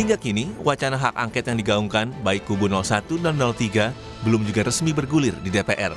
Hingga kini, wacana hak angket yang digaungkan baik kubu 01 dan 03 belum juga resmi bergulir di DPR.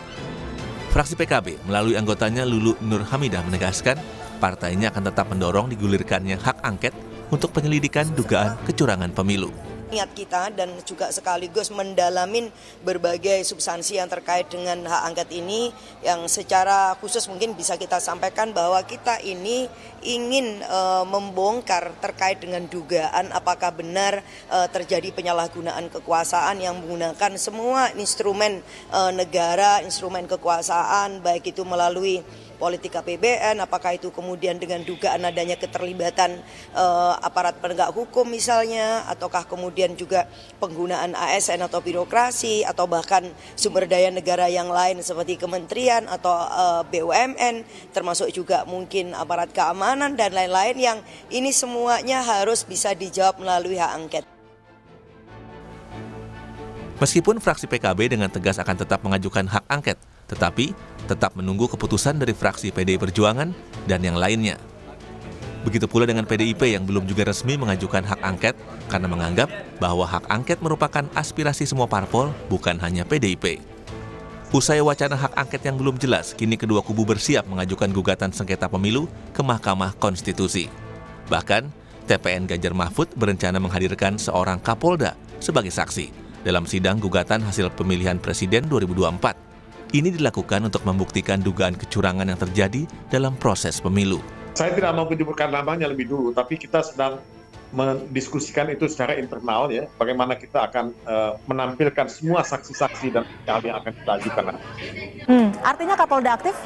Fraksi PKB melalui anggotanya Lulu Nur Hamidah menegaskan partainya akan tetap mendorong digulirkannya hak angket untuk penyelidikan dugaan kecurangan pemilu niat kita dan juga sekaligus mendalamin berbagai substansi yang terkait dengan hak angket ini yang secara khusus mungkin bisa kita sampaikan bahwa kita ini ingin e, membongkar terkait dengan dugaan apakah benar e, terjadi penyalahgunaan kekuasaan yang menggunakan semua instrumen e, negara, instrumen kekuasaan baik itu melalui politik APBN, apakah itu kemudian dengan dugaan adanya keterlibatan uh, aparat penegak hukum misalnya, ataukah kemudian juga penggunaan ASN atau birokrasi, atau bahkan sumber daya negara yang lain seperti kementerian atau uh, eh, BUMN, termasuk juga mungkin aparat keamanan dan lain-lain yang ini semuanya harus bisa dijawab melalui hak angket. Meskipun fraksi PKB dengan tegas akan tetap mengajukan hak angket, tetapi tetap menunggu keputusan dari fraksi PDI Perjuangan dan yang lainnya. Begitu pula dengan PDIP yang belum juga resmi mengajukan hak angket karena menganggap bahwa hak angket merupakan aspirasi semua parpol, bukan hanya PDIP. Usai wacana hak angket yang belum jelas, kini kedua kubu bersiap mengajukan gugatan sengketa pemilu ke Mahkamah Konstitusi. Bahkan, TPN Ganjar Mahfud berencana menghadirkan seorang Kapolda sebagai saksi dalam sidang gugatan hasil pemilihan Presiden 2024. Ini dilakukan untuk membuktikan dugaan kecurangan yang terjadi dalam proses pemilu. Saya tidak mau menyebutkan namanya lebih dulu, tapi kita sedang mendiskusikan itu secara internal ya, bagaimana kita akan uh, menampilkan semua saksi-saksi dan hal-hal yang akan kita ajukan. Hmm, artinya Kapolda aktif?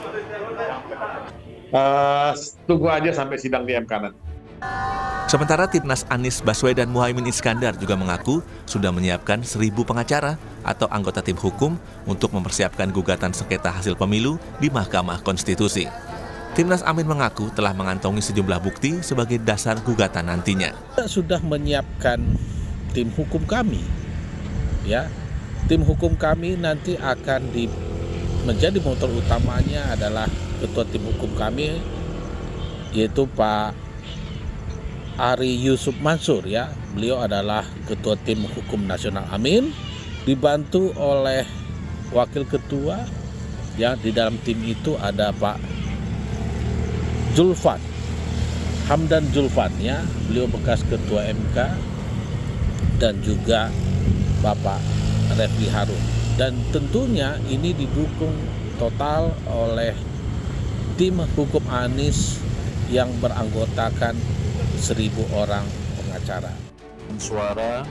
Uh, tunggu aja sampai sidang di MK nanti. Sementara Timnas Anies Baswedan Muhaimin Iskandar juga mengaku sudah menyiapkan seribu pengacara atau anggota tim hukum untuk mempersiapkan gugatan sengketa hasil pemilu di Mahkamah Konstitusi. Timnas Amin mengaku telah mengantongi sejumlah bukti sebagai dasar gugatan nantinya. Kita sudah menyiapkan tim hukum kami. Ya, tim hukum kami nanti akan di menjadi motor utamanya adalah ketua tim hukum kami yaitu Pak Ari Yusuf Mansur ya. Beliau adalah Ketua Tim Hukum Nasional Amin dibantu oleh Wakil Ketua ya di dalam tim itu ada Pak Julfan Hamdan Julfan ya. Beliau bekas Ketua MK dan juga Bapak Refli Harun. Dan tentunya ini didukung total oleh tim hukum Anies yang beranggotakan seribu orang pengacara. Suara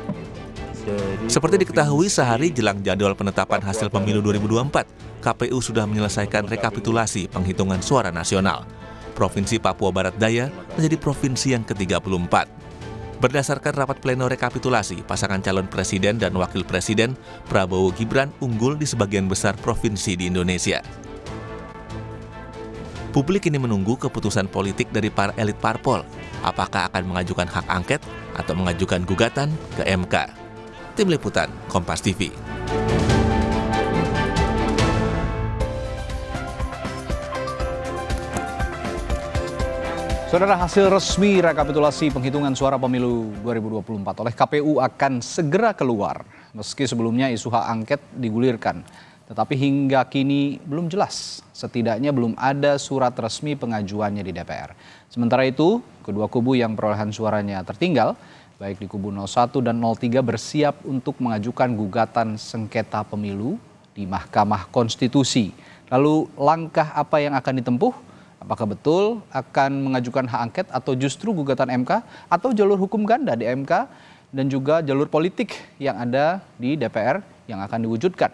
seperti diketahui sehari jelang jadwal penetapan hasil pemilu 2024, KPU sudah menyelesaikan rekapitulasi penghitungan suara nasional. Provinsi Papua Barat Daya menjadi provinsi yang ke-34. Berdasarkan rapat pleno rekapitulasi, pasangan calon presiden dan wakil presiden Prabowo Gibran unggul di sebagian besar provinsi di Indonesia. Publik ini menunggu keputusan politik dari para elit parpol, apakah akan mengajukan hak angket atau mengajukan gugatan ke MK. Tim Liputan, Kompas TV. Saudara hasil resmi rekapitulasi penghitungan suara pemilu 2024 oleh KPU akan segera keluar. Meski sebelumnya isu hak angket digulirkan. Tetapi hingga kini belum jelas, setidaknya belum ada surat resmi pengajuannya di DPR. Sementara itu, kedua kubu yang perolehan suaranya tertinggal, baik di kubu 01 dan 03 bersiap untuk mengajukan gugatan sengketa pemilu di Mahkamah Konstitusi. Lalu langkah apa yang akan ditempuh? Apakah betul akan mengajukan hak angket atau justru gugatan MK atau jalur hukum ganda di MK dan juga jalur politik yang ada di DPR yang akan diwujudkan?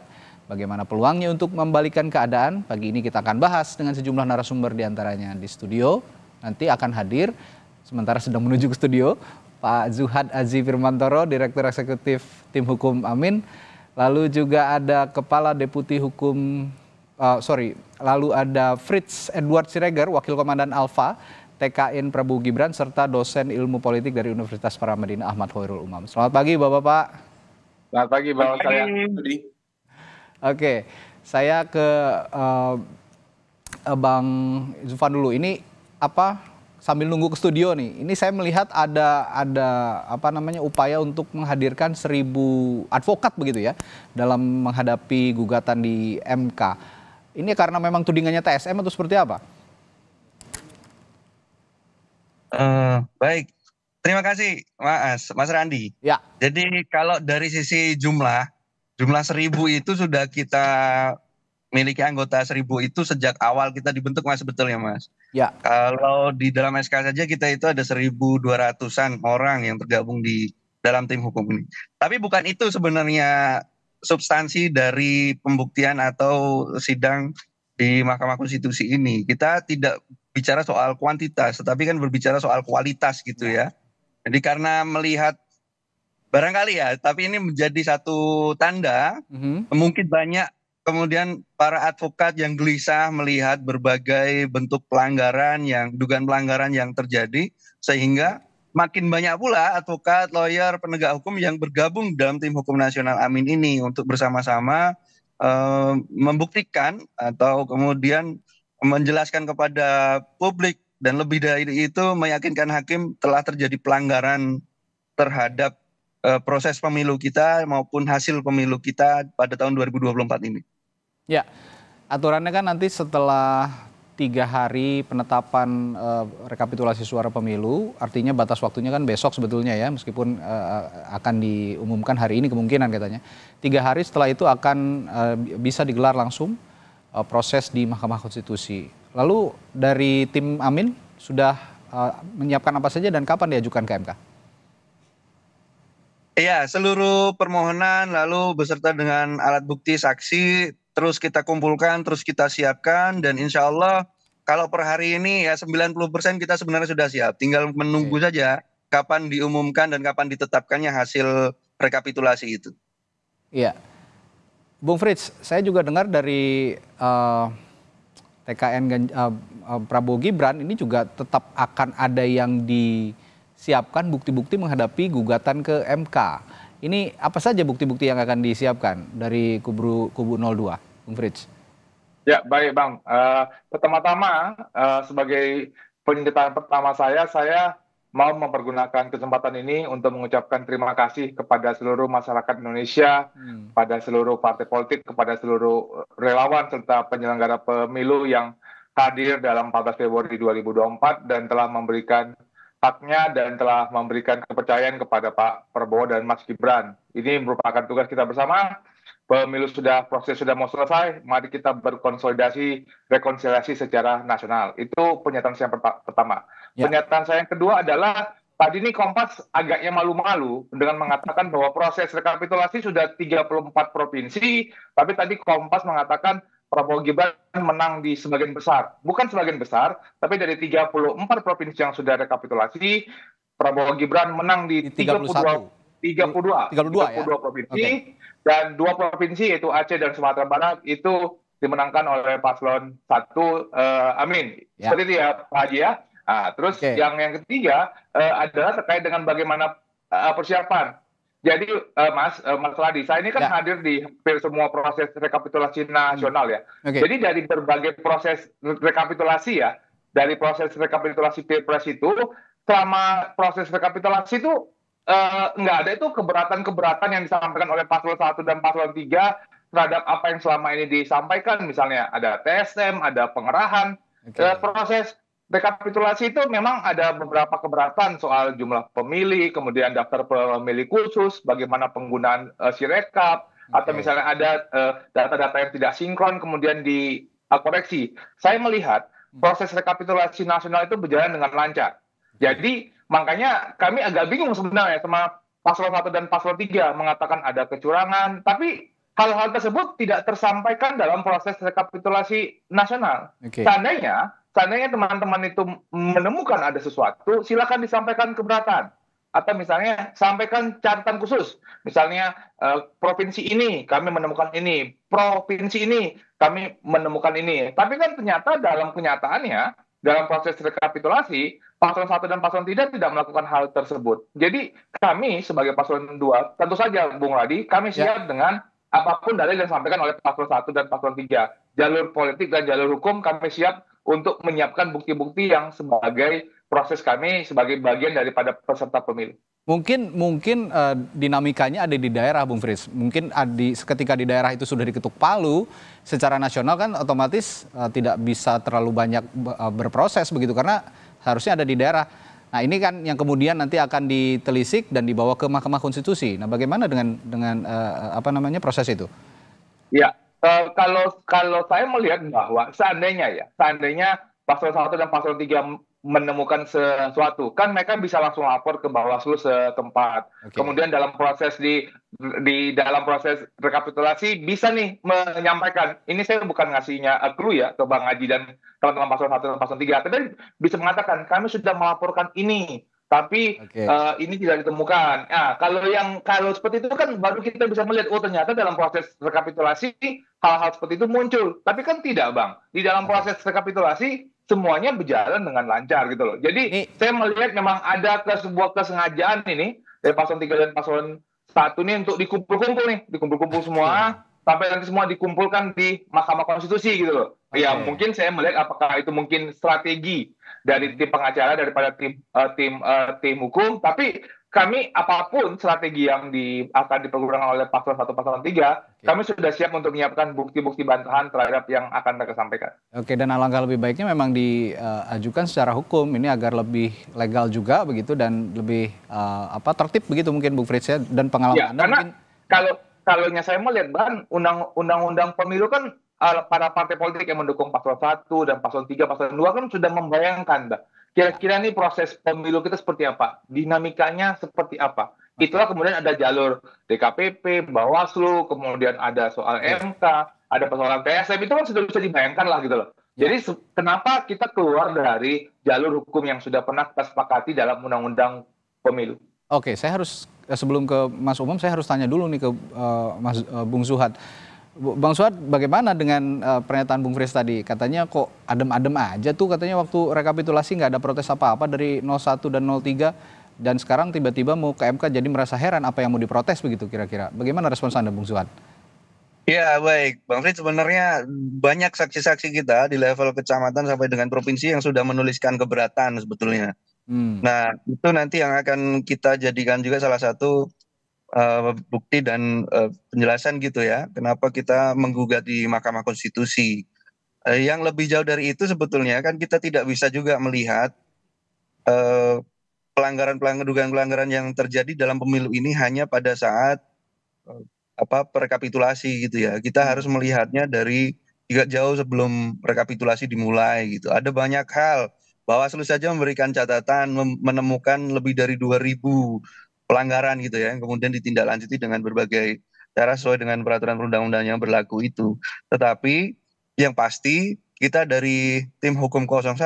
Bagaimana peluangnya untuk membalikan keadaan? Pagi ini kita akan bahas dengan sejumlah narasumber diantaranya di studio. Nanti akan hadir, sementara sedang menuju ke studio, Pak Zuhad Aziz Firmantoro, Direktur Eksekutif Tim Hukum Amin. Lalu juga ada Kepala Deputi Hukum, uh, sorry, lalu ada Fritz Edward Siregar, Wakil Komandan Alfa, TKN Prabowo Gibran, serta dosen ilmu politik dari Universitas Paramedina Ahmad Hoirul Umam. Selamat pagi Bapak-Bapak. Selamat pagi bapak Selamat Oke, saya ke uh, Bang Zufan dulu. Ini apa sambil nunggu ke studio nih. Ini saya melihat ada ada apa namanya upaya untuk menghadirkan seribu advokat begitu ya dalam menghadapi gugatan di MK. Ini karena memang tudingannya TSM atau seperti apa? Uh, baik, terima kasih Mas Mas Randi. Ya. Jadi kalau dari sisi jumlah jumlah seribu itu sudah kita miliki anggota seribu itu sejak awal kita dibentuk mas sebetulnya mas. Ya. Kalau di dalam SK saja kita itu ada seribu dua ratusan orang yang tergabung di dalam tim hukum ini. Tapi bukan itu sebenarnya substansi dari pembuktian atau sidang di Mahkamah Konstitusi ini. Kita tidak bicara soal kuantitas, tetapi kan berbicara soal kualitas gitu ya. Jadi karena melihat barangkali ya tapi ini menjadi satu tanda mm -hmm. mungkin banyak kemudian para advokat yang gelisah melihat berbagai bentuk pelanggaran yang dugaan pelanggaran yang terjadi sehingga makin banyak pula advokat, lawyer, penegak hukum yang bergabung dalam tim hukum nasional Amin ini untuk bersama-sama uh, membuktikan atau kemudian menjelaskan kepada publik dan lebih dari itu meyakinkan hakim telah terjadi pelanggaran terhadap Eh, proses pemilu kita maupun hasil pemilu kita pada tahun 2024 ini. Ya, aturannya kan nanti setelah tiga hari penetapan uh, rekapitulasi suara pemilu, artinya batas waktunya kan besok sebetulnya ya, meskipun uh, akan diumumkan hari ini kemungkinan katanya. Tiga hari setelah itu akan uh, bisa digelar langsung uh, proses di Mahkamah Konstitusi. Lalu dari tim Amin sudah uh, menyiapkan apa saja dan kapan diajukan ke MK? iya seluruh permohonan lalu beserta dengan alat bukti saksi terus kita kumpulkan terus kita siapkan dan insya Allah kalau per hari ini ya 90% kita sebenarnya sudah siap tinggal menunggu Oke. saja kapan diumumkan dan kapan ditetapkannya hasil rekapitulasi itu iya Bung Fritz, saya juga dengar dari uh, TKN uh, Prabowo Gibran ini juga tetap akan ada yang di siapkan bukti-bukti menghadapi gugatan ke MK. Ini apa saja bukti-bukti yang akan disiapkan dari kubu kubu 02, Bung Fritz? Ya, baik Bang. Uh, Pertama-tama uh, sebagai penyintaan pertama saya, saya mau mempergunakan kesempatan ini untuk mengucapkan terima kasih kepada seluruh masyarakat Indonesia, hmm. pada seluruh partai politik, kepada seluruh relawan serta penyelenggara pemilu yang hadir dalam 14 Februari 2024 dan telah memberikan haknya dan telah memberikan kepercayaan kepada Pak Prabowo dan Mas Gibran. Ini merupakan tugas kita bersama. Pemilu sudah proses sudah mau selesai, mari kita berkonsolidasi rekonsiliasi secara nasional. Itu pernyataan saya yang pertama. Ya. Pernyataan saya yang kedua adalah tadi ini Kompas agaknya malu-malu dengan mengatakan bahwa proses rekapitulasi sudah 34 provinsi, tapi tadi Kompas mengatakan Prabowo Gibran menang di sebagian besar. Bukan sebagian besar, tapi dari 34 provinsi yang sudah rekapitulasi, Prabowo Gibran menang di, 32 32 32, 32 ya? provinsi okay. dan dua provinsi yaitu Aceh dan Sumatera Barat itu dimenangkan oleh paslon satu uh, Amin. Ya. Seperti itu ya Pak Haji ya. Nah, terus okay. yang yang ketiga uh, adalah terkait dengan bagaimana uh, persiapan jadi eh, Mas eh, Mas Ladi, saya ini kan ya. hadir di hampir semua proses rekapitulasi nasional ya. Hmm. Okay. Jadi dari berbagai proses rekapitulasi ya, dari proses rekapitulasi pilpres itu, selama proses rekapitulasi itu eh, nggak ada itu keberatan-keberatan yang disampaikan oleh paslon 1 dan paslon 3 terhadap apa yang selama ini disampaikan, misalnya ada TSM, ada pengerahan, okay. eh, proses rekapitulasi itu memang ada beberapa keberatan soal jumlah pemilih, kemudian daftar pemilih khusus, bagaimana penggunaan uh, eh, sirekap, okay. atau misalnya ada eh, data-data uh, yang tidak sinkron kemudian dikoreksi. Uh, Saya melihat hmm. proses rekapitulasi nasional itu berjalan dengan lancar. Jadi makanya kami agak bingung sebenarnya sama paslon 1 dan paslon 3 mengatakan ada kecurangan, tapi hal-hal tersebut tidak tersampaikan dalam proses rekapitulasi nasional. Okay. Seandainya seandainya teman-teman itu menemukan ada sesuatu, silakan disampaikan keberatan. Atau misalnya sampaikan catatan khusus, misalnya eh, provinsi ini kami menemukan ini, provinsi ini kami menemukan ini. Tapi kan ternyata dalam kenyataannya dalam proses rekapitulasi, paslon satu dan paslon tidak tidak melakukan hal tersebut. Jadi kami sebagai paslon dua, tentu saja Bung Radi, kami ya. siap ya. dengan apapun dalil yang disampaikan oleh paslon satu dan paslon tiga. Jalur politik dan jalur hukum kami siap untuk menyiapkan bukti-bukti yang sebagai proses kami sebagai bagian daripada peserta pemilu. Mungkin mungkin uh, dinamikanya ada di daerah, Bung Fris. Mungkin eh, di ketika di daerah itu sudah diketuk palu, secara nasional kan otomatis uh, tidak bisa terlalu banyak uh, berproses begitu karena harusnya ada di daerah. Nah ini kan yang kemudian nanti akan ditelisik dan dibawa ke Mahkamah Konstitusi. Nah bagaimana dengan dengan uh, apa namanya proses itu? Ya, Uh, kalau kalau saya melihat bahwa seandainya ya, seandainya pasal satu dan pasal tiga menemukan sesuatu, kan mereka bisa langsung lapor ke Bawaslu setempat. Okay. Kemudian dalam proses di di dalam proses rekapitulasi bisa nih menyampaikan, ini saya bukan ngasihnya uh, ya ke Bang Haji dan teman-teman pasal satu dan pasal tiga, tapi bisa mengatakan kami sudah melaporkan ini tapi okay. uh, eh, ini tidak ditemukan. Nah, kalau yang kalau seperti itu kan baru kita bisa melihat oh ternyata dalam proses rekapitulasi hal-hal seperti itu muncul. Tapi kan tidak, Bang. Di dalam proses rekapitulasi semuanya berjalan dengan lancar gitu loh. Jadi ini... saya melihat memang ada ke sebuah kesengajaan ini dari paslon 3 dan paslon satu ini untuk dikumpul-kumpul nih, dikumpul-kumpul semua sampai nanti semua dikumpulkan di Mahkamah Konstitusi gitu loh. Okay. Ya mungkin saya melihat apakah itu mungkin strategi dari tim pengacara daripada tim uh, tim uh, tim hukum tapi kami apapun strategi yang di, akan dipergunakan oleh paslon satu paslon tiga, Oke. kami sudah siap untuk menyiapkan bukti-bukti bantahan terhadap yang akan mereka sampaikan. Oke, dan alangkah lebih baiknya memang diajukan eh, uh, secara hukum ini agar lebih legal juga begitu dan lebih uh, apa tertib begitu mungkin Bu Fritz ya dan pengalaman ya, iya, karena mungkin kalau kalau saya melihat bahan undang-undang pemilu kan para partai politik yang mendukung paslon 1 dan paslon 3, paslon 2 kan sudah membayangkan, Mbak. Kira-kira ini proses pemilu kita seperti apa? Dinamikanya seperti apa? Itulah kemudian ada jalur DKPP, Bawaslu, kemudian ada soal ya. MK, ada persoalan TSM, itu kan sudah bisa dibayangkan lah gitu loh. Ya. Jadi kenapa kita keluar dari jalur hukum yang sudah pernah kita sepakati dalam undang-undang pemilu? Oke, saya harus eh, sebelum ke Mas Umum, saya harus tanya dulu nih ke uh, Mas uh, Bung Zuhad. Bang Suat, bagaimana dengan uh, pernyataan Bung Fris tadi? Katanya kok adem-adem aja tuh katanya waktu rekapitulasi nggak ada protes apa-apa dari 01 dan 03 dan sekarang tiba-tiba mau ke MK jadi merasa heran apa yang mau diprotes begitu kira-kira. Bagaimana respons Anda Bung Suat? Ya baik, Bang Fris sebenarnya banyak saksi-saksi kita di level kecamatan sampai dengan provinsi yang sudah menuliskan keberatan sebetulnya. Hmm. Nah itu nanti yang akan kita jadikan juga salah satu Eh, bukti dan eh, penjelasan gitu ya kenapa kita menggugat di Mahkamah Konstitusi. Eh, yang lebih jauh dari itu sebetulnya kan kita tidak bisa juga melihat pelanggaran-pelanggaran dugaan-pelanggaran yang terjadi dalam pemilu ini hanya pada saat apa rekapitulasi gitu ya. Kita hmm. harus melihatnya dari juga jauh sebelum rekapitulasi dimulai gitu. Ada banyak hal Bawaslu saja memberikan catatan menemukan lebih dari 2000 pelanggaran gitu ya, yang kemudian ditindaklanjuti dengan berbagai cara sesuai dengan peraturan perundang-undang yang berlaku itu. Tetapi yang pasti kita dari tim hukum 01 eh,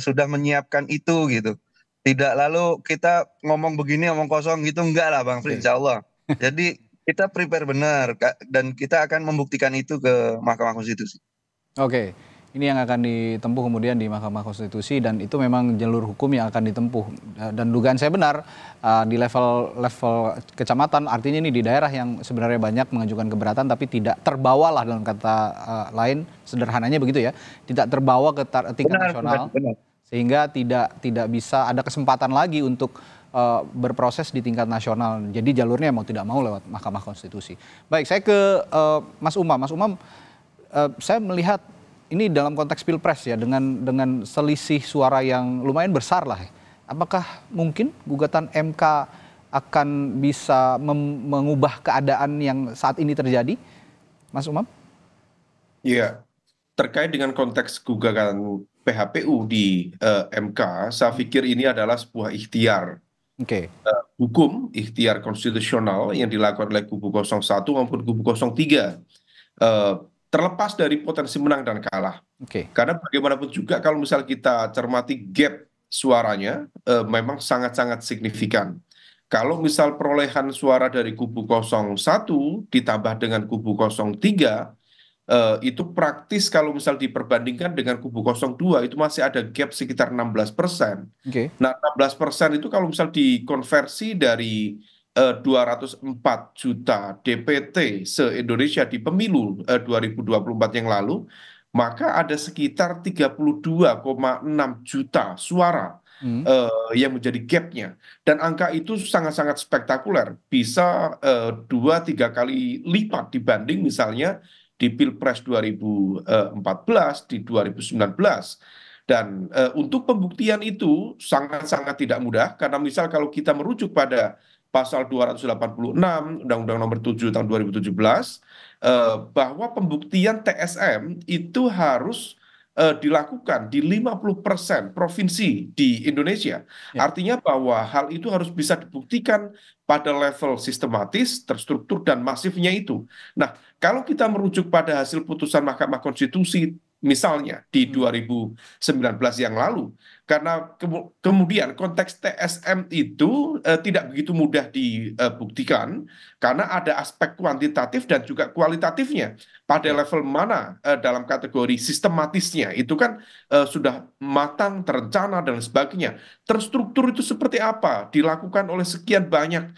sudah menyiapkan itu gitu. Tidak lalu kita ngomong begini ngomong kosong gitu enggak lah Bang Fri iya. insya Allah. Jadi kita prepare benar dan kita akan membuktikan itu ke Mahkamah Konstitusi. Oke. Okay ini yang akan ditempuh kemudian di Mahkamah Konstitusi dan itu memang jalur hukum yang akan ditempuh dan dugaan saya benar eh, di level level kecamatan artinya ini di daerah yang sebenarnya banyak mengajukan keberatan tapi tidak terbawalah dalam kata eh, lain sederhananya begitu ya tidak terbawa ke tingkat nasional sehingga tidak tidak bisa ada kesempatan lagi untuk eh, berproses di tingkat nasional. Jadi jalurnya mau tidak mau lewat Mahkamah Konstitusi. Baik, saya ke Mas Umam. Mas Umam, uh, saya melihat ini dalam konteks pilpres ya dengan dengan selisih suara yang lumayan besar lah. Ya. Apakah mungkin gugatan MK akan bisa mengubah keadaan yang saat ini terjadi, Mas Umam? Iya, terkait dengan konteks gugatan PHPU di uh, eh, MK, saya pikir ini adalah sebuah ikhtiar okay. uh, eh, hukum, ikhtiar konstitusional yang dilakukan oleh kubu 01 maupun kubu 03. Uh, terlepas dari potensi menang dan kalah. Oke. Okay. Karena bagaimanapun juga kalau misal kita cermati gap suaranya eh, memang sangat-sangat signifikan. Kalau misal perolehan suara dari kubu 01 ditambah dengan kubu 03 eh, itu praktis kalau misal diperbandingkan dengan kubu 02 itu masih ada gap sekitar 16%. Oke. Okay. Nah, 16% itu kalau misal dikonversi dari 204 eh, juta DPT se-Indonesia di pemilu 2024 eh, yang lalu, maka ada sekitar 32,6 juta suara hmm. uh, yang menjadi gapnya. Dan angka itu sangat-sangat spektakuler, bisa dua uh, tiga kali lipat dibanding misalnya di Pilpres 2014, di 2019. Dan uh, untuk pembuktian itu sangat-sangat tidak mudah, karena misal kalau kita merujuk pada pasal 286 undang undang nomor 7 tahun 2017 ribu eh, bahwa pembuktian tsm itu harus eh, dilakukan di 50% provinsi di Indonesia. Ya. Artinya bahwa hal itu harus bisa dibuktikan pada level sistematis, terstruktur dan masifnya itu. Nah, kalau kita merujuk pada hasil putusan Mahkamah Konstitusi misalnya di 2019 hmm. yang lalu karena kemudian konteks tsm itu eh, tidak begitu mudah dibuktikan karena ada aspek kuantitatif dan juga kualitatifnya pada ya. level mana eh, dalam kategori sistematisnya itu kan eh, sudah matang terencana dan sebagainya terstruktur itu seperti apa dilakukan oleh sekian banyak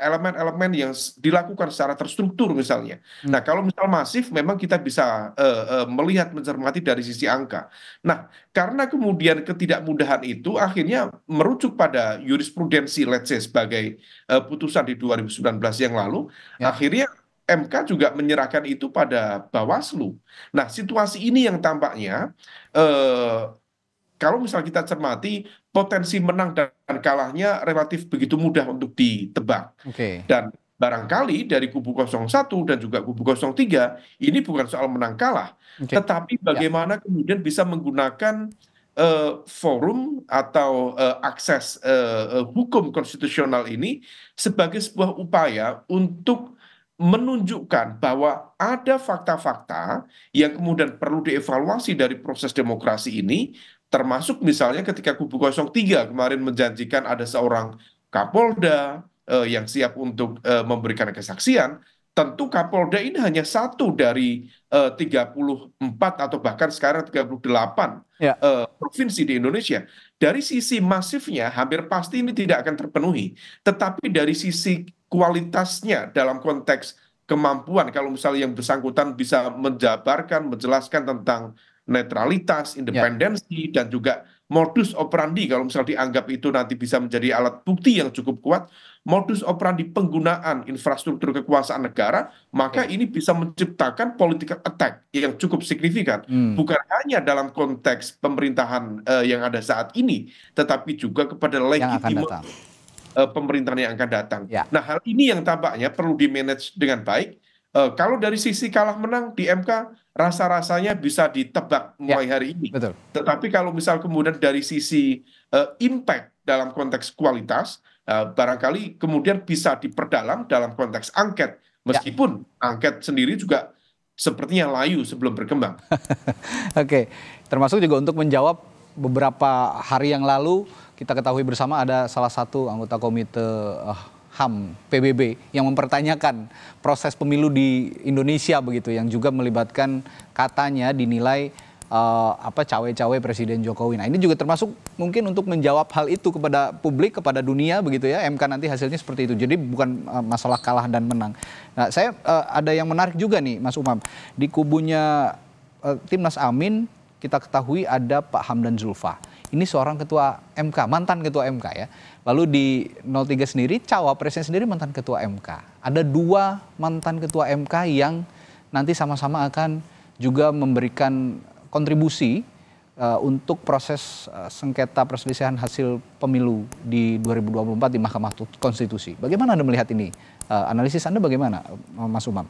elemen-elemen yang dilakukan secara terstruktur misalnya. Hmm. Nah kalau misal masif memang kita bisa uh, uh, melihat mencermati dari sisi angka. Nah karena kemudian ketidakmudahan itu akhirnya merujuk pada jurisprudensi let's say sebagai uh, putusan di 2019 yang lalu ya. akhirnya MK juga menyerahkan itu pada Bawaslu. Nah, situasi ini yang tampaknya uh, kalau misal kita cermati potensi menang dan kalahnya relatif begitu mudah untuk ditebak. Okay. Dan barangkali dari kubu 01 dan juga kubu 03 ini bukan soal menang kalah, okay. tetapi ya. bagaimana ya. kemudian bisa menggunakan Eh, forum atau uh, akses uh, hukum konstitusional ini sebagai sebuah upaya untuk menunjukkan bahwa ada fakta-fakta yang kemudian perlu dievaluasi dari proses demokrasi ini termasuk misalnya ketika kubu 03 kemarin menjanjikan ada seorang Kapolda uh, yang siap untuk uh, memberikan kesaksian tentu Kapolda ini hanya satu dari eh, uh, 34 atau bahkan sekarang 38 ya. uh, provinsi di Indonesia. Dari sisi masifnya hampir pasti ini tidak akan terpenuhi. Tetapi dari sisi kualitasnya dalam konteks kemampuan kalau misalnya yang bersangkutan bisa menjabarkan, menjelaskan tentang netralitas, ya. independensi ya. dan juga modus operandi kalau misal dianggap itu nanti bisa menjadi alat bukti yang cukup kuat modus operandi penggunaan infrastruktur kekuasaan negara maka ini bisa menciptakan political attack yang cukup signifikan hmm. bukan hanya dalam konteks pemerintahan uh, yang ada saat ini tetapi juga kepada legitimasi uh, pemerintahan yang akan datang. Ya. Nah, hal ini yang tampaknya perlu di manage dengan baik Eh, kalau dari sisi kalah menang di MK rasa-rasanya bisa ditebak ya, mulai ya, hari ini. Betul. Tetapi kalau misal kemudian dari sisi uh, impact dalam konteks kualitas uh, barangkali kemudian bisa diperdalam dalam konteks angket ya. meskipun ya. angket sendiri juga sepertinya layu sebelum berkembang. Oke, termasuk juga untuk menjawab beberapa hari yang lalu kita ketahui bersama ada salah satu anggota komite uh, HAM PBB yang mempertanyakan proses pemilu di Indonesia begitu yang juga melibatkan katanya dinilai uh, apa cawe-cawe Presiden Jokowi. Nah, ini juga termasuk mungkin untuk menjawab hal itu kepada publik, kepada dunia begitu ya. MK nanti hasilnya seperti itu. Jadi bukan uh, masalah kalah dan menang. Nah, saya uh, ada yang menarik juga nih Mas Umam. Di kubunya uh, Timnas Amin kita ketahui ada Pak Hamdan Zulfa. Ini seorang ketua MK, mantan ketua MK ya. Lalu di 03 sendiri, cawapresnya sendiri mantan ketua MK. Ada dua mantan ketua MK yang nanti sama-sama akan juga memberikan kontribusi uh, untuk proses uh, sengketa perselisihan hasil pemilu di 2024 di Mahkamah Konstitusi. Bagaimana Anda melihat ini? Uh, analisis Anda bagaimana, Mas Umam?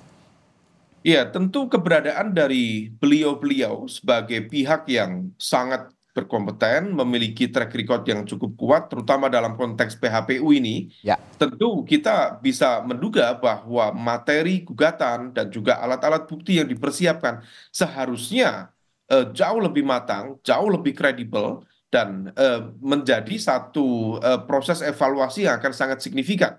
Iya, tentu keberadaan dari beliau-beliau sebagai pihak yang sangat berkompeten, memiliki track record yang cukup kuat, terutama dalam konteks PHPU ini, ya. tentu kita bisa menduga bahwa materi gugatan dan juga alat-alat bukti yang dipersiapkan seharusnya eh, jauh lebih matang, jauh lebih kredibel, dan eh, menjadi satu eh, proses evaluasi yang akan sangat signifikan.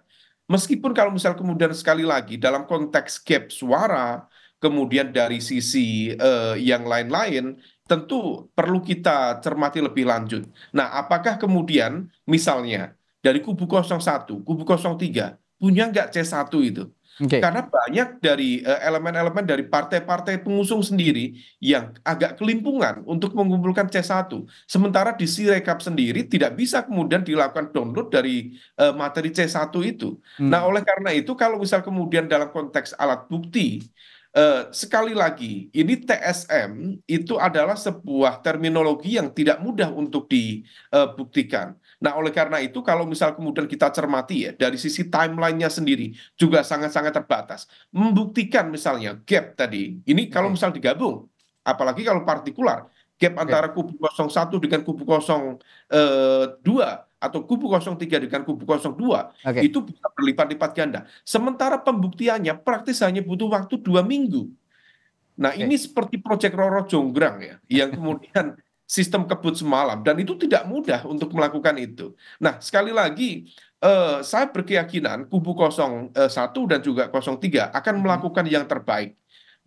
Meskipun kalau misal kemudian sekali lagi dalam konteks gap suara, kemudian dari sisi uh, yang lain-lain tentu perlu kita cermati lebih lanjut nah apakah kemudian misalnya dari kubu 01, kubu 03 punya nggak c 1 itu Okay. Karena banyak dari eh, elemen-elemen dari partai-partai pengusung sendiri yang agak kelimpungan untuk mengumpulkan C1. Sementara di Sirekap sendiri tidak bisa kemudian dilakukan download dari eh, materi C1 itu. Hmm. Nah, oleh karena itu kalau misal kemudian dalam konteks alat bukti Eh, sekali lagi, ini TSM itu adalah sebuah terminologi yang tidak mudah untuk dibuktikan. Eh, nah, oleh karena itu, kalau misal kemudian kita cermati ya, dari sisi timelinenya sendiri juga sangat-sangat terbatas. Membuktikan misalnya gap tadi, ini kalau misal digabung, apalagi kalau partikular, gap antara kubu 01 dengan kubu 02 atau kubu 03 dengan kubu 02 okay. itu bisa berlipat-lipat ganda. Sementara pembuktiannya praktis hanya butuh waktu dua minggu. Nah okay. ini seperti proyek Roro Jonggrang ya, yang kemudian sistem kebut semalam dan itu tidak mudah untuk melakukan itu. Nah sekali lagi eh, saya berkeyakinan kubu 01 eh, dan juga 03 akan mm-hmm. melakukan yang terbaik.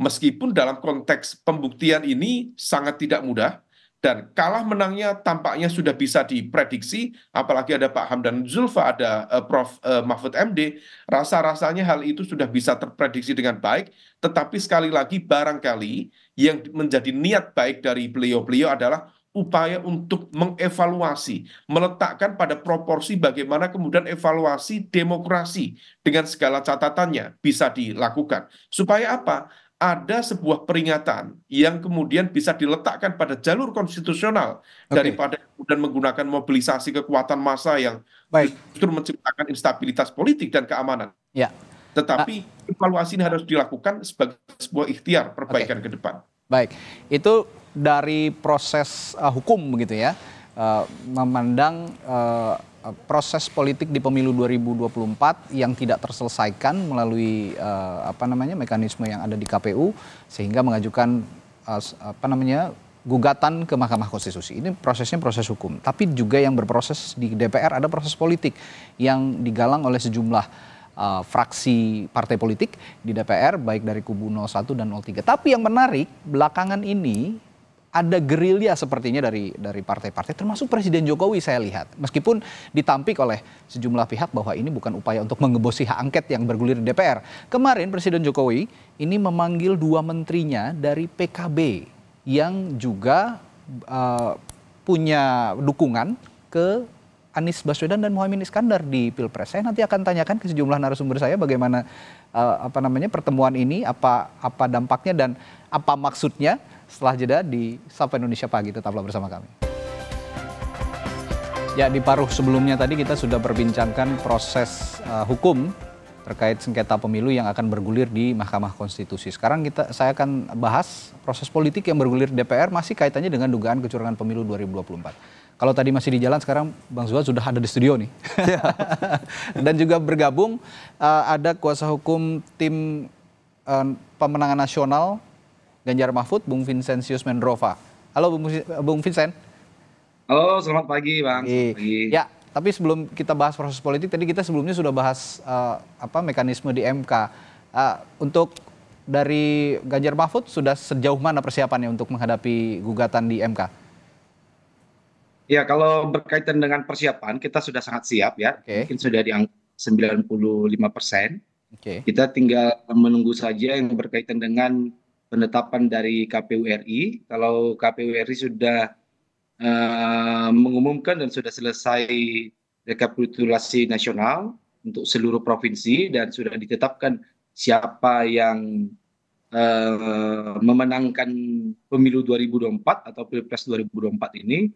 Meskipun dalam konteks pembuktian ini sangat tidak mudah, dan kalah menangnya tampaknya sudah bisa diprediksi apalagi ada Pak Hamdan Zulfa ada eh, Prof eh, Mahfud MD rasa-rasanya hal itu sudah bisa terprediksi dengan baik tetapi sekali lagi barangkali yang menjadi niat baik dari beliau-beliau adalah upaya untuk mengevaluasi, meletakkan pada proporsi bagaimana kemudian evaluasi demokrasi dengan segala catatannya bisa dilakukan. Supaya apa? ada sebuah peringatan yang kemudian bisa diletakkan pada jalur konstitusional okay. daripada kemudian menggunakan mobilisasi kekuatan massa yang Baik. justru menciptakan instabilitas politik dan keamanan. Ya. Tetapi evaluasi ini harus dilakukan sebagai sebuah ikhtiar perbaikan okay. ke depan. Baik, itu dari proses uh, hukum begitu ya, uh, memandang eh, Eh, proses politik di pemilu 2024 yang tidak terselesaikan melalui uh, apa namanya mekanisme yang ada di KPU sehingga mengajukan uh, apa namanya gugatan ke Mahkamah Konstitusi. Ini prosesnya proses hukum, tapi juga yang berproses di DPR ada proses politik yang digalang oleh sejumlah Uh, fraksi partai politik di DPR baik dari kubu 01 dan 03. Tapi yang menarik belakangan ini ada gerilya sepertinya dari dari partai-partai termasuk Presiden Jokowi saya lihat. Meskipun ditampik oleh sejumlah pihak bahwa ini bukan upaya untuk mengebosi hak angket yang bergulir di DPR. Kemarin Presiden Jokowi ini memanggil dua menterinya dari PKB yang juga uh, punya dukungan ke Anies Baswedan dan Muhammad Iskandar di Pilpres. Saya nanti akan tanyakan ke sejumlah narasumber saya bagaimana uh, apa namanya pertemuan ini, apa apa dampaknya dan apa maksudnya setelah jeda di Sapa Indonesia Pagi. Tetaplah bersama kami. Ya, di paruh sebelumnya tadi kita sudah perbincangkan proses uh, hukum terkait sengketa pemilu yang akan bergulir di Mahkamah Konstitusi. Sekarang kita saya akan bahas proses politik yang bergulir DPR masih kaitannya dengan dugaan kecurangan pemilu 2024. Kalau tadi masih di jalan, sekarang Bang Zuhad sudah ada di studio nih. Ya. Dan juga bergabung uh, ada kuasa hukum tim uh, pemenangan nasional Ganjar Mahfud, Bung Vincentius Mendrova. Halo Bung, Bung Vincent. Halo, selamat pagi Bang. Selamat pagi. Ya, tapi sebelum kita bahas proses politik, tadi kita sebelumnya sudah bahas uh, apa mekanisme di MK. Uh, eh, untuk dari Ganjar Mahfud sudah sejauh mana persiapannya untuk menghadapi gugatan di MK? Ya, kalau berkaitan dengan persiapan, kita sudah sangat siap ya. Okay. Mungkin sudah di angka 95 persen. Okay. Kita tinggal menunggu saja yang berkaitan dengan penetapan dari kpu ri kalau kpu ri sudah eh, mengumumkan dan sudah selesai rekapitulasi nasional untuk seluruh provinsi dan sudah ditetapkan siapa yang uh, memenangkan pemilu 2024 atau pilpres 2024 ini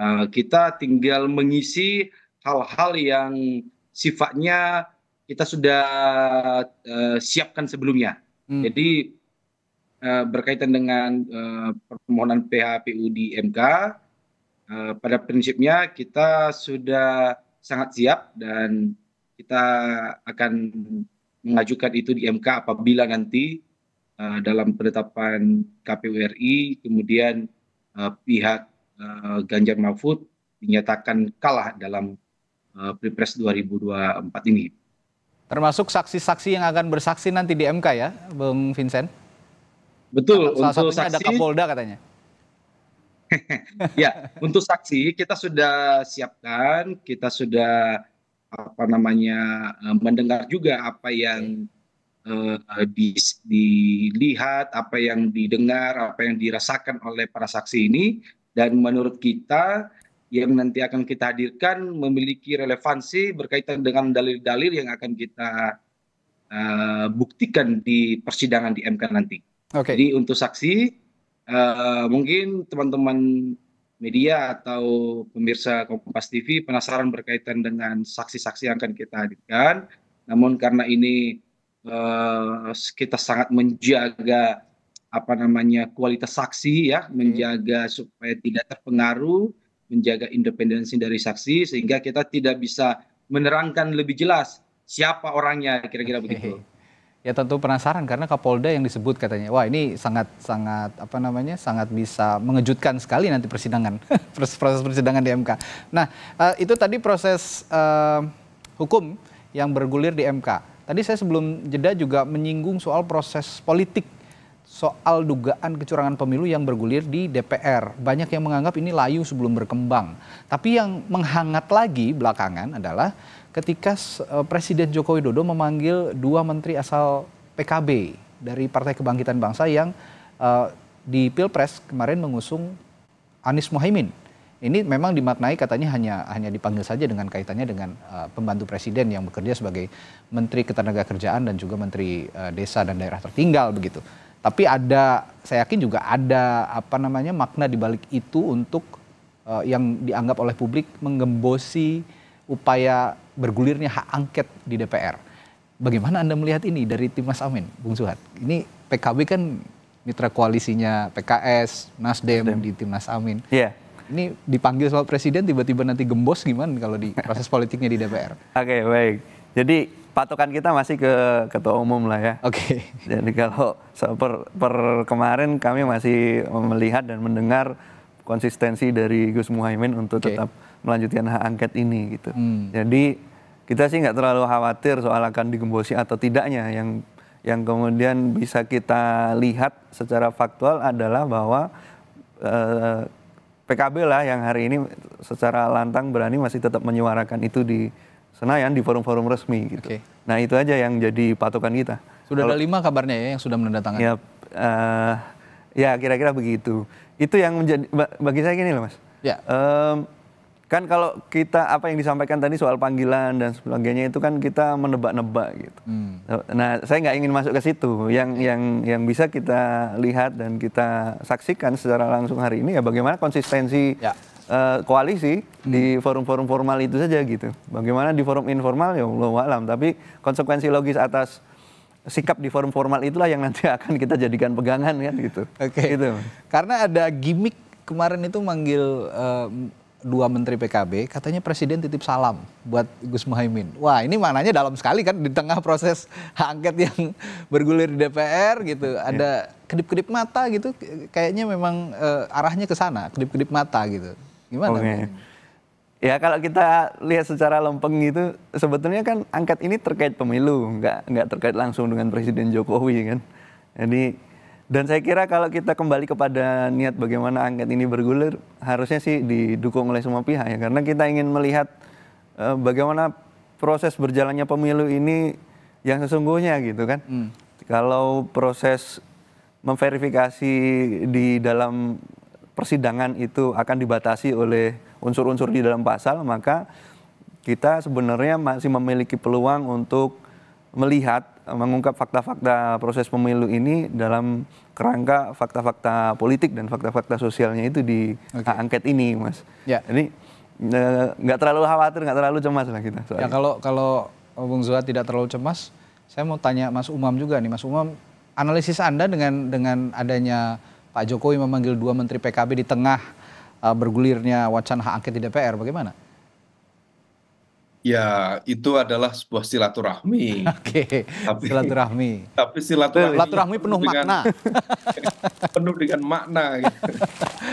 uh, kita tinggal mengisi hal-hal yang sifatnya kita sudah uh, siapkan sebelumnya. Hmm. Jadi Eh, berkaitan dengan eh, permohonan phpu di mk eh, pada prinsipnya kita sudah sangat siap dan kita akan mengajukan itu di mk apabila nanti dalam penetapan KPU RI kemudian pihak Ganjar Mahfud dinyatakan kalah dalam Pilpres 2024 ini. Termasuk saksi-saksi yang akan bersaksi nanti di MK ya, Bung Vincent? Betul. Salah untuk satunya saksi, ada Kapolda katanya. ya, untuk saksi kita sudah siapkan, kita sudah apa namanya eh, mendengar juga apa yang eh, di, dilihat, apa yang didengar, apa yang dirasakan oleh para saksi ini dan menurut kita yang nanti akan kita hadirkan memiliki relevansi berkaitan dengan dalil-dalil yang akan kita uh, buktikan di persidangan di MK nanti jadi untuk saksi eh, mungkin teman teman media atau pemirsa kompas tv penasaran berkaitan dengan saksi saksi yang akan kita hadirkan namun karena ini eh, kita sangat menjaga apa namanya kualitas saksi ya hmm. menjaga supaya tidak terpengaruh menjaga independensi dari saksi sehingga kita tidak bisa menerangkan lebih jelas siapa orangnya kira-kira begitu. Ya tentu penasaran karena Kapolda yang disebut katanya, wah ini sangat sangat apa namanya sangat bisa mengejutkan sekali nanti persidangan proses, proses persidangan di MK. Nah eh, itu tadi proses uh, hukum yang bergulir di MK. Tadi saya sebelum jeda juga menyinggung soal proses politik soal dugaan kecurangan pemilu yang bergulir di DPR. Banyak yang menganggap ini layu sebelum berkembang. Tapi yang menghangat lagi belakangan adalah ketika e, Presiden Joko Widodo memanggil dua menteri asal PKB dari Partai Kebangkitan Bangsa yang uh, di Pilpres kemarin mengusung Anies Mohaimin. Ini memang dimaknai katanya hanya hanya dipanggil saja dengan kaitannya dengan uh, pembantu presiden yang bekerja sebagai menteri ketenagakerjaan dan juga menteri uh, desa dan daerah tertinggal begitu. Tapi ada saya yakin juga ada apa namanya makna di balik itu untuk uh, yang dianggap oleh publik menggembosi upaya bergulirnya hak angket di DPR. Bagaimana Anda melihat ini dari tim Amin, Bung Suhat? Ini PKB kan mitra koalisinya PKS, Nasdem, Nasdem. di tim Mas Amin. Yeah. Ini dipanggil soal presiden tiba-tiba nanti gembos gimana kalau di proses politiknya di DPR? Oke, okay, baik. Jadi patokan kita masih ke ketua umum lah ya. Oke. Okay. Jadi kalau so, per, per kemarin kami masih melihat dan mendengar konsistensi dari Gus Muhaimin untuk okay. tetap melanjutkan hak angket ini gitu. Hmm. Jadi kita sih nggak terlalu khawatir soal akan digembosi atau tidaknya yang yang kemudian bisa kita lihat secara faktual adalah bahwa eh, PKB lah yang hari ini secara lantang berani masih tetap menyuarakan itu di Senayan di forum-forum resmi gitu. Okay. Nah itu aja yang jadi patokan kita. Sudah Kalau, ada lima kabarnya ya yang sudah menandatangani. Ya, uh, ya kira-kira begitu. Itu yang menjadi bagi saya gini loh mas. Ya. Um, kan kalau kita apa yang disampaikan tadi soal panggilan dan sebagainya itu kan kita menebak-nebak gitu. Hmm. Nah, saya nggak ingin masuk ke situ. Yang yang yang bisa kita lihat dan kita saksikan secara langsung hari ini ya bagaimana konsistensi ya. Uh, koalisi hmm. di forum-forum formal itu saja gitu. Bagaimana di forum informal ya Allah alam, tapi konsekuensi logis atas sikap di forum formal itulah yang nanti akan kita jadikan pegangan kan gitu. Oke. Okay. Gitu. Karena ada gimmick kemarin itu manggil uh, dua menteri PKB katanya presiden titip salam buat Gus Muhaimin. Wah ini maknanya dalam sekali kan di tengah proses hak angket yang bergulir di DPR gitu. Iya. Ada kedip-kedip mata gitu kayaknya memang uh, arahnya ke sana, kedip-kedip mata gitu. Gimana? Okay. Ya kalau kita lihat secara lempeng gitu sebetulnya kan angket ini terkait pemilu, nggak nggak terkait langsung dengan Presiden Jokowi kan. Jadi dan saya kira kalau kita kembali kepada niat bagaimana angket ini bergulir, harusnya sih didukung oleh semua pihak ya, karena kita ingin melihat uh, bagaimana proses berjalannya pemilu ini yang sesungguhnya gitu kan. Hmm. Kalau proses memverifikasi di dalam persidangan itu akan dibatasi oleh unsur-unsur di dalam pasal, maka kita sebenarnya masih memiliki peluang untuk melihat mengungkap fakta-fakta proses pemilu ini dalam kerangka fakta-fakta politik dan fakta-fakta sosialnya itu di okay. angket ini, Mas. Ya. Jadi e, nggak terlalu khawatir, nggak terlalu cemas lah kita. Soalnya. Ya kalau kalau Bung Zuhad tidak terlalu cemas, saya mau tanya Mas Umam juga nih, Mas Umam, analisis Anda dengan dengan adanya Pak Jokowi memanggil dua menteri PKB di tengah uh, bergulirnya wacana hak angket di DPR, bagaimana? Ya, itu adalah sebuah silaturahmi. Oke, tapi, silaturahmi. Tapi silaturahmi, silaturahmi penuh dengan, makna. penuh dengan makna. Gitu.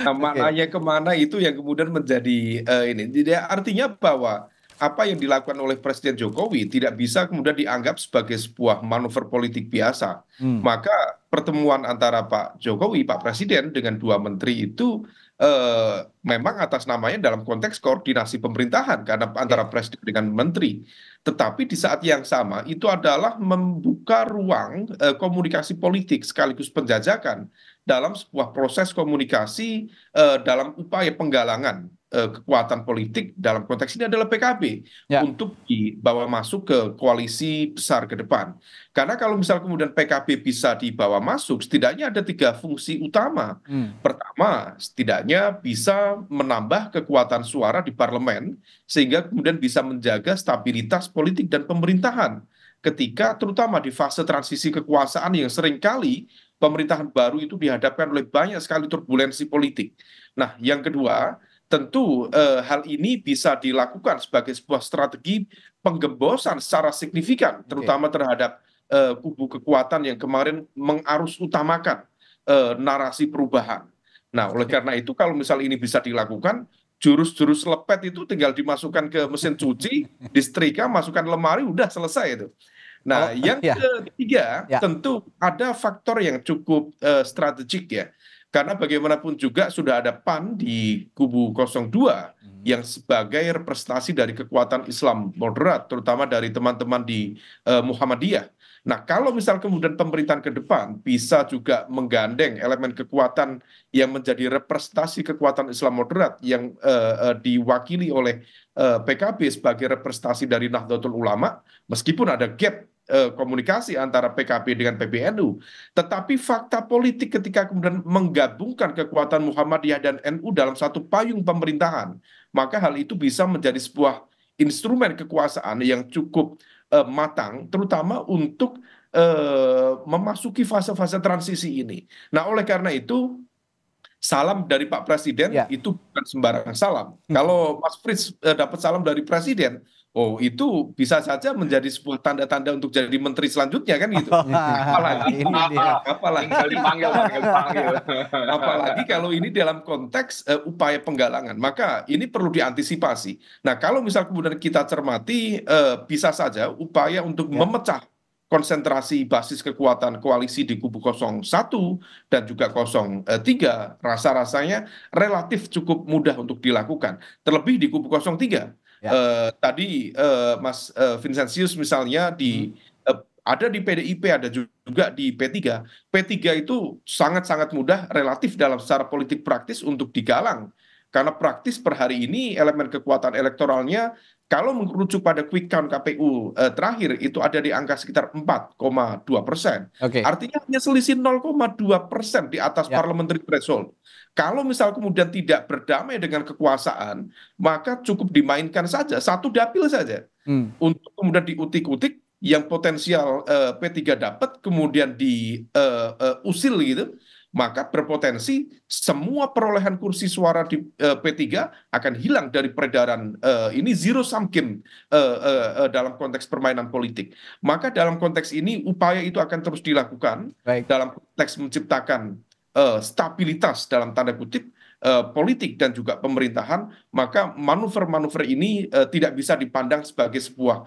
Nah, maknanya okay. kemana itu yang kemudian menjadi uh, ini. Jadi artinya bahwa apa yang dilakukan oleh Presiden Jokowi tidak bisa kemudian dianggap sebagai sebuah manuver politik biasa. Hmm. Maka pertemuan antara Pak Jokowi, Pak Presiden dengan dua menteri itu Eh, memang atas namanya dalam konteks koordinasi pemerintahan karena ya. antara presiden dengan menteri tetapi di saat yang sama itu adalah membuka ruang eh, komunikasi politik sekaligus penjajakan dalam sebuah proses komunikasi eh, dalam upaya penggalangan Eh, kekuatan politik dalam konteks ini adalah PKB ya. untuk dibawa masuk ke koalisi besar ke depan. Karena kalau misal kemudian PKB bisa dibawa masuk, setidaknya ada tiga fungsi utama. Hmm. Pertama, setidaknya bisa menambah kekuatan suara di parlemen sehingga kemudian bisa menjaga stabilitas politik dan pemerintahan ketika terutama di fase transisi kekuasaan yang seringkali pemerintahan baru itu dihadapkan oleh banyak sekali turbulensi politik. Nah, yang kedua, tentu eh, hal ini bisa dilakukan sebagai sebuah strategi penggembosan secara signifikan terutama terhadap eh, kubu kekuatan yang kemarin mengarus utamakan eh, narasi perubahan. Nah, oleh karena itu kalau misal ini bisa dilakukan, jurus-jurus lepet itu tinggal dimasukkan ke mesin cuci, disetrika, masukkan lemari, udah selesai itu. Nah, oh, yang ya. ketiga ya. tentu ada faktor yang cukup eh, strategik ya karena bagaimanapun juga sudah ada pan di kubu dua hmm. yang sebagai representasi dari kekuatan Islam moderat terutama dari teman-teman di eh, Muhammadiyah. Nah, kalau misal kemudian pemerintahan ke depan bisa juga menggandeng elemen kekuatan yang menjadi representasi kekuatan Islam moderat yang uh, uh, diwakili oleh uh, PKB sebagai representasi dari Nahdlatul Ulama, meskipun ada gap Eh, komunikasi antara pkb dengan pbnu tetapi fakta politik ketika kemudian menggabungkan kekuatan muhammadiyah dan nu dalam satu payung pemerintahan maka hal itu bisa menjadi sebuah instrumen kekuasaan yang cukup uh, matang terutama untuk uh, memasuki fase-fase transisi ini nah oleh karena itu salam dari Pak Presiden ya. itu bukan sembarangan salam. Hmm. Kalau Mas Fritz eh, dapat salam dari Presiden, oh itu bisa saja menjadi sebuah tanda-tanda untuk jadi menteri selanjutnya kan gitu. Apalagi apalagi kalau apalagi kalau ini dalam konteks uh, upaya penggalangan, maka ini perlu diantisipasi. Nah, kalau misal kemudian kita cermati uh, bisa saja upaya untuk ya. memecah konsentrasi basis kekuatan koalisi di kubu 01 dan juga 03 eh, rasa-rasanya relatif cukup mudah untuk dilakukan terlebih di kubu 03 Ya. Uh, tadi uh, Mas uh, Vincentius misalnya di hmm. uh, ada di PDIP ada juga di P3. P3 itu sangat-sangat mudah relatif dalam secara politik praktis untuk digalang. Karena praktis per hari ini elemen kekuatan elektoralnya kalau merujuk pada quick count KPU uh, terakhir itu ada di angka sekitar 4,2 persen. Okay. Artinya hanya selisih 0,2 persen di atas ya. parliamentary threshold kalau misal kemudian tidak berdamai dengan kekuasaan, maka cukup dimainkan saja satu dapil saja hmm. untuk kemudian diutik-utik yang potensial uh, eh, P3 dapat kemudian diusil eh, eh, uh, uh, gitu, maka berpotensi semua perolehan kursi suara di uh, P3 akan hilang dari peredaran uh, ini zero sum game uh, uh, uh, dalam konteks permainan politik. Maka dalam konteks ini upaya itu akan terus dilakukan Baik. dalam konteks menciptakan Eh, stabilitas dalam tanda kutip eh, politik dan juga pemerintahan maka manuver manuver ini eh, tidak bisa dipandang sebagai sebuah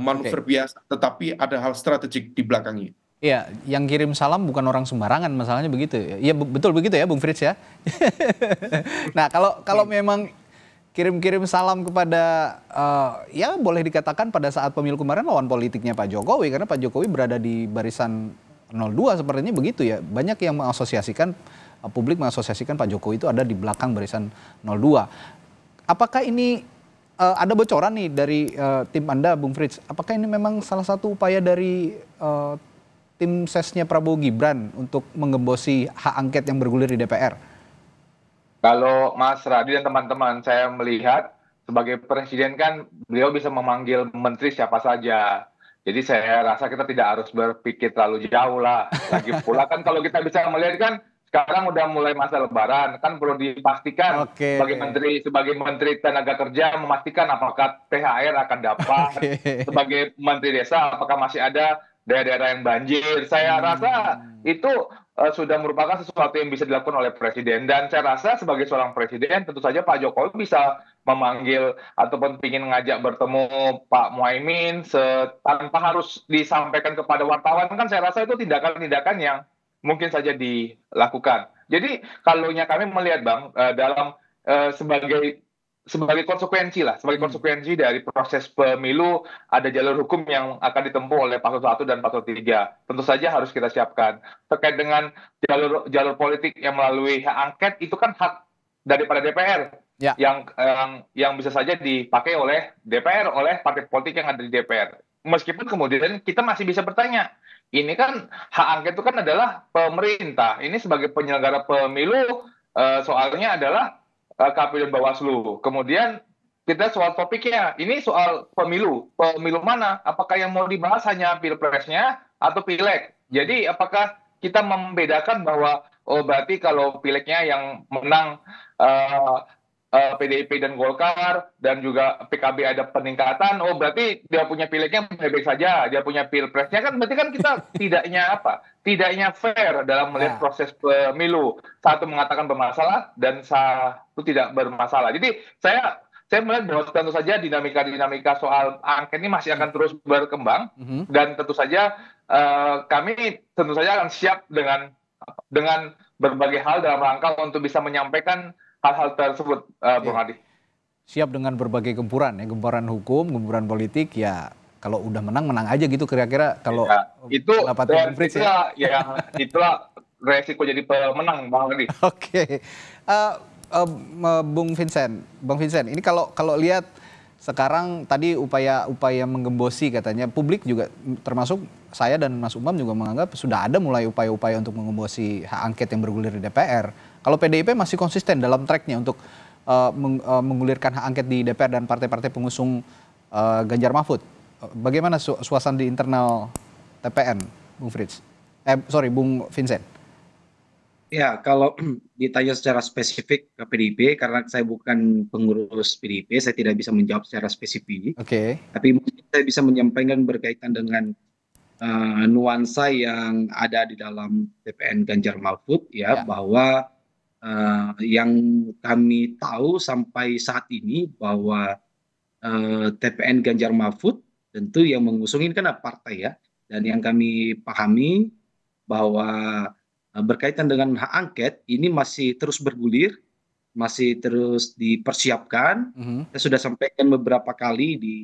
manuver biasa tetapi ada hal strategik di belakangnya. Iya, yang kirim salam bukan orang sembarangan, masalahnya begitu. Iya, betul begitu ya, Bung Fritz ya. nah, kalau kalau iya. memang kirim-kirim salam kepada uh, ya boleh dikatakan pada saat pemilu kemarin lawan politiknya Pak Jokowi karena Pak Jokowi berada di barisan 02 sepertinya begitu ya. Banyak yang mengasosiasikan eh, publik mengasosiasikan Pak Jokowi itu ada di belakang barisan 02. Apakah ini uh, ada bocoran nih dari uh, tim Anda Bung Fritz? Apakah ini memang salah satu upaya dari uh, tim sesnya Prabowo Gibran untuk menggembosi hak angket yang bergulir di DPR? Kalau Mas Radi dan teman-teman saya melihat sebagai presiden kan beliau bisa memanggil menteri siapa saja jadi saya rasa kita tidak harus berpikir terlalu jauh lah. Lagi pula kan kalau kita bisa melihat kan sekarang udah mulai masa lebaran kan perlu dipastikan okay. sebagai menteri sebagai menteri tenaga kerja memastikan apakah THR akan dapat okay. sebagai menteri desa apakah masih ada daerah-daerah yang banjir saya hmm. rasa itu Eh, sudah merupakan sesuatu yang bisa dilakukan oleh presiden dan saya rasa sebagai seorang presiden tentu saja Pak Jokowi bisa memanggil ataupun ingin ngajak bertemu Pak Muhaimin tanpa harus disampaikan kepada wartawan kan saya rasa itu tindakan-tindakan yang mungkin saja dilakukan. Jadi kalau kami melihat Bang eh, dalam eh, sebagai sebagai konsekuensi lah, sebagai hmm. konsekuensi dari proses pemilu ada jalur hukum yang akan ditempuh oleh pasal 1 dan pasal 3. Tentu saja harus kita siapkan. Terkait dengan jalur jalur politik yang melalui hak angket itu kan hak daripada DPR ya. yang yang yang bisa saja dipakai oleh DPR oleh partai politik yang ada di DPR. Meskipun kemudian kita masih bisa bertanya, ini kan hak angket itu kan adalah pemerintah. Ini sebagai penyelenggara pemilu eh, soalnya adalah Eh, KPU Bawaslu. Kemudian kita soal topiknya, ini soal pemilu. Pemilu mana? Apakah yang mau dibahas hanya pilpresnya atau pileg? Jadi apakah kita membedakan bahwa oh berarti kalau pileknya yang menang uh, PDIP eh, dan Golkar dan juga PKB ada peningkatan. Oh berarti dia punya pileknya baik-baik saja, dia punya pilpresnya kan berarti kan kita tidaknya apa? Tidaknya fair dalam melihat nah. proses pemilu. Satu mengatakan bermasalah dan satu tidak bermasalah. Jadi saya saya melihat bahwa tentu saja dinamika-dinamika soal angket ini masih akan hmm. terus berkembang mm -hmm. dan tentu saja uh, kami tentu saja akan siap dengan dengan berbagai hal dalam rangka untuk bisa menyampaikan hal-hal tersebut, uh, Adi. Siap dengan berbagai gempuran ya, gempuran hukum, gempuran politik, ya kalau udah menang menang aja gitu kira-kira kalau ya, itu dapat itu ya. ya itulah resiko jadi pemenang Bang Adi. Oke. Okay. Uh, uh, Bung Vincent, Bang Vincent, ini kalau kalau lihat sekarang tadi upaya-upaya menggembosi katanya publik juga termasuk saya dan Mas Umam juga menganggap sudah ada mulai upaya-upaya untuk menggembosi hak angket yang bergulir di DPR. Kalau PDIP masih konsisten dalam tracknya untuk uh, meng, eh, hak angket di DPR dan partai-partai pengusung uh, Ganjar Mahfud. Bagaimana su suasana di internal TPN, Bung Fritz? Eh, sorry, Bung Vincent. Ya, kalau ditanya secara spesifik ke PDIP, karena saya bukan pengurus PDIP, saya tidak bisa menjawab secara spesifik. Oke. Okay. Tapi mungkin saya bisa menyampaikan berkaitan dengan uh, nuansa yang ada di dalam TPN Ganjar Mahfud, ya, ya. bahwa uh, yang kami tahu sampai saat ini bahwa uh, eh, TPN Ganjar Mahfud tentu yang mengusung ini kan partai ya dan yang kami pahami bahwa eh, berkaitan dengan hak angket ini masih terus bergulir masih terus dipersiapkan mm -hmm. saya sudah sampaikan beberapa kali di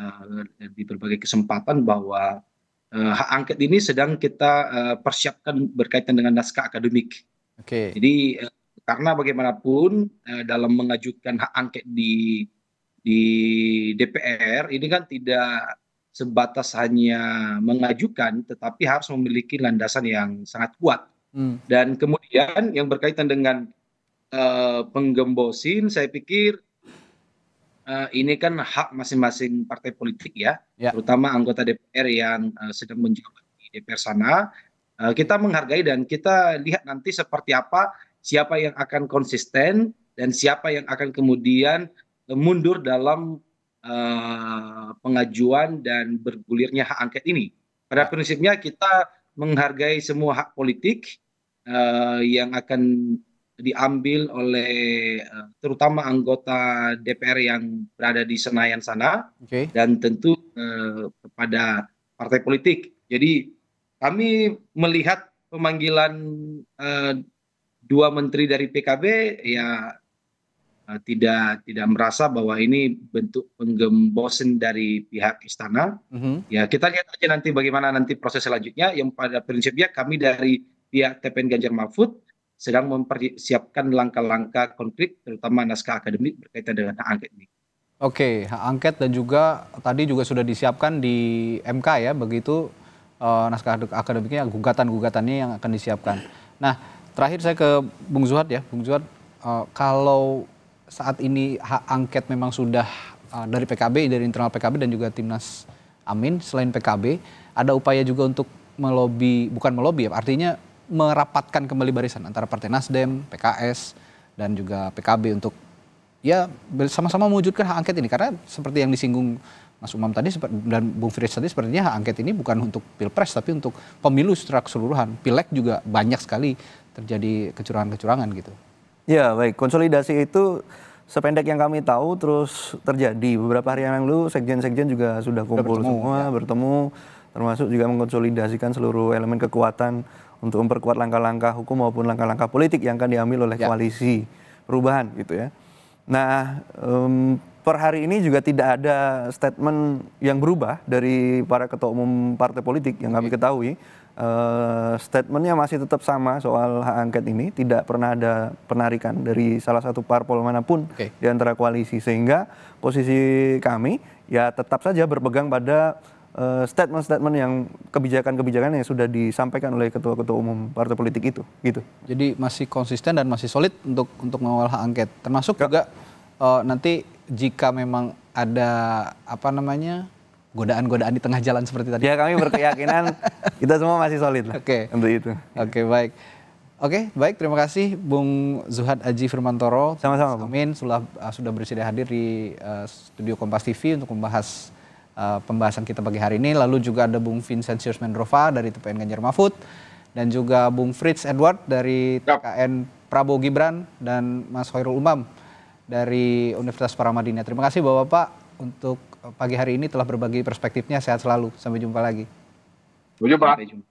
uh, di berbagai kesempatan bahwa uh, hak angket ini sedang kita uh, persiapkan berkaitan dengan naskah akademik Okay. Jadi eh, karena bagaimanapun eh, dalam mengajukan hak angket di di DPR ini kan tidak sebatas hanya mengajukan tetapi harus memiliki landasan yang sangat kuat. Hmm. Dan kemudian yang berkaitan dengan uh, penggembosin saya pikir uh, ini kan hak masing-masing partai politik ya, ya, terutama anggota DPR yang uh, sedang menjabat di DPR sana Eh, kita menghargai dan kita lihat nanti seperti apa siapa yang akan konsisten dan siapa yang akan kemudian eh, mundur dalam eh, pengajuan dan bergulirnya hak angket ini. Pada prinsipnya kita menghargai semua hak politik uh, yang akan diambil oleh uh, terutama anggota DPR yang berada di Senayan sana okay. dan tentu uh, kepada partai politik. Jadi kami melihat pemanggilan eh, dua menteri dari pkb ya eh, tidak tidak merasa bahwa ini bentuk penggembosan dari pihak istana. Mhm. Ya kita lihat aja nanti bagaimana nanti proses selanjutnya. Yang pada prinsipnya kami dari pihak TPN Ganjar Mahfud sedang mempersiapkan langkah-langkah konkret terutama naskah akademik berkaitan dengan hak angket ini. Oke, hak angket dan juga tadi juga sudah disiapkan di MK ya begitu uh, naskah akademiknya gugatan-gugatannya yang akan disiapkan. Nah, terakhir saya ke Bung Zuhad ya, Bung Zuhad uh, kalau saat ini hak angket memang sudah uh, dari PKB, dari internal PKB dan juga timnas Amin selain PKB, ada upaya juga untuk melobi, bukan melobi ya, artinya merapatkan kembali barisan antara Partai Nasdem, PKS dan juga PKB untuk ya sama-sama mewujudkan hak angket ini karena seperti yang disinggung Mas Umam tadi dan Bung Frits tadi sepertinya hak angket ini bukan untuk pilpres tapi untuk pemilu secara keseluruhan. Pileg juga banyak sekali terjadi kecurangan-kecurangan gitu. Ya baik, konsolidasi itu sependek yang kami tahu terus terjadi. Beberapa hari yang lalu sekjen-sekjen juga sudah kumpul sudah bertemu, semua, ya. bertemu termasuk juga mengkonsolidasikan seluruh elemen kekuatan untuk memperkuat langkah-langkah hukum maupun langkah-langkah politik yang akan diambil oleh ya. koalisi perubahan gitu ya. Nah, um, per hari ini juga tidak ada statement yang berubah dari para ketua umum partai politik yang kami iya. ketahui. Uh, statementnya masih tetap sama soal hak angket ini, tidak pernah ada penarikan dari salah satu parpol manapun okay. di antara koalisi, sehingga posisi kami ya tetap saja berpegang pada eh, statement-statement uh, yang kebijakan-kebijakan yang sudah disampaikan oleh ketua-ketua umum partai politik itu, gitu. Jadi masih konsisten dan masih solid untuk untuk mengawal hak angket, termasuk Ke, ya. juga uh, nanti jika memang ada apa namanya godaan-godaan di tengah jalan seperti tadi. Ya kami berkeyakinan kita semua masih solid lah okay. untuk itu. Oke okay, baik. Oke, okay, baik. Terima kasih, Bung Zuhad Aji Firmantoro. Sama-sama, Bung. Amin. Sudah, uh, sudah bersedia hadir di uh, studio Kompas TV untuk membahas uh, pembahasan kita pagi hari ini. Lalu juga ada Bung Vincentius Mendrova dari TPN Ganjar Mahfud. Dan juga Bung Fritz Edward dari TKN Prabowo Gibran dan Mas Hoirul Umam dari Universitas Paramadina. Terima kasih Bapak-Bapak untuk pagi hari ini telah berbagi perspektifnya. Sehat selalu. Sampai jumpa lagi. Sampai jumpa. Sampai jumpa.